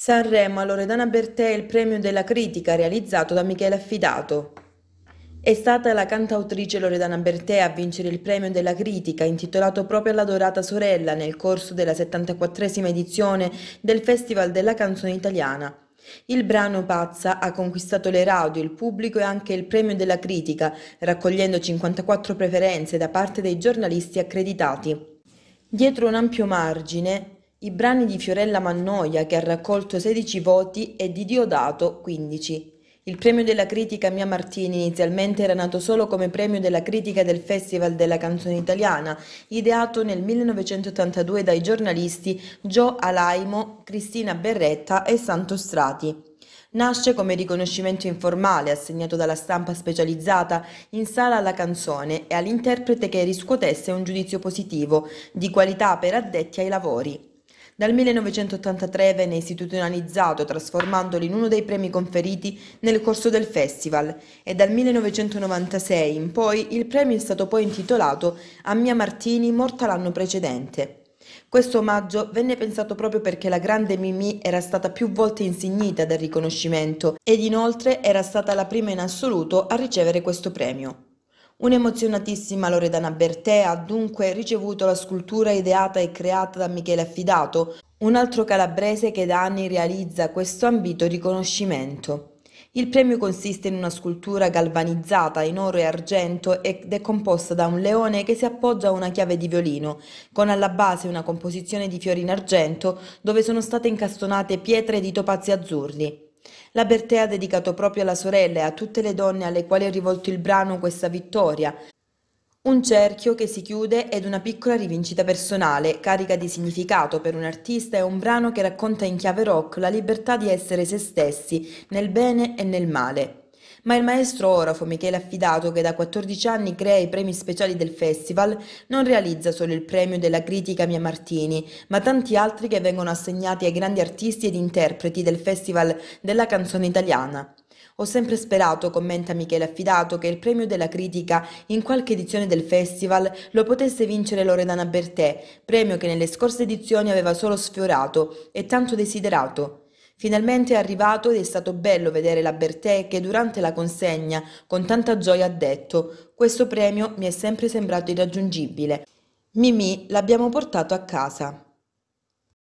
Sanremo a Loredana Bertè il premio della critica realizzato da Michele Affidato. È stata la cantautrice Loredana Bertè a vincere il premio della critica intitolato proprio alla dorata sorella nel corso della 74esima edizione del Festival della canzone italiana. Il brano Pazza ha conquistato le radio, il pubblico e anche il premio della critica, raccogliendo 54 preferenze da parte dei giornalisti accreditati. Dietro un ampio margine, i brani di Fiorella Mannoia, che ha raccolto 16 voti, e di Diodato 15. Il premio della critica Mia Martini inizialmente era nato solo come premio della critica del Festival della canzone italiana, ideato nel 1982 dai giornalisti Gio Alaimo, Cristina Berretta e Santo Strati. Nasce come riconoscimento informale assegnato dalla stampa specializzata in sala alla canzone e all'interprete che riscuotesse un giudizio positivo, di qualità per addetti ai lavori. Dal 1983 venne istituzionalizzato trasformandolo in uno dei premi conferiti nel corso del festival e dal 1996 in poi il premio è stato poi intitolato a Mia Martini morta l'anno precedente. Questo omaggio venne pensato proprio perché la grande Mimì era stata più volte insignita del riconoscimento ed inoltre era stata la prima in assoluto a ricevere questo premio. Un'emozionatissima Loredana Bertè ha dunque ricevuto la scultura ideata e creata da Michele Affidato, un altro calabrese che da anni realizza questo ambito riconoscimento. Il premio consiste in una scultura galvanizzata in oro e argento ed è composta da un leone che si appoggia a una chiave di violino, con alla base una composizione di fiori in argento dove sono state incastonate pietre di topazi azzurri. La Bertè ha dedicato proprio alla sorella e a tutte le donne alle quali è rivolto il brano questa vittoria. Un cerchio che si chiude ed una piccola rivincita personale, carica di significato per un artista e un brano che racconta in chiave rock la libertà di essere se stessi, nel bene e nel male ma il maestro orafo Michele Affidato, che da 14 anni crea i premi speciali del festival, non realizza solo il premio della critica Mia Martini, ma tanti altri che vengono assegnati ai grandi artisti ed interpreti del Festival della Canzone Italiana. Ho sempre sperato, commenta Michele Affidato, che il premio della critica in qualche edizione del festival lo potesse vincere Loredana Bertè, premio che nelle scorse edizioni aveva solo sfiorato e tanto desiderato. Finalmente è arrivato ed è stato bello vedere la Bertè che durante la consegna con tanta gioia ha detto «Questo premio mi è sempre sembrato irraggiungibile. Mimì l'abbiamo portato a casa».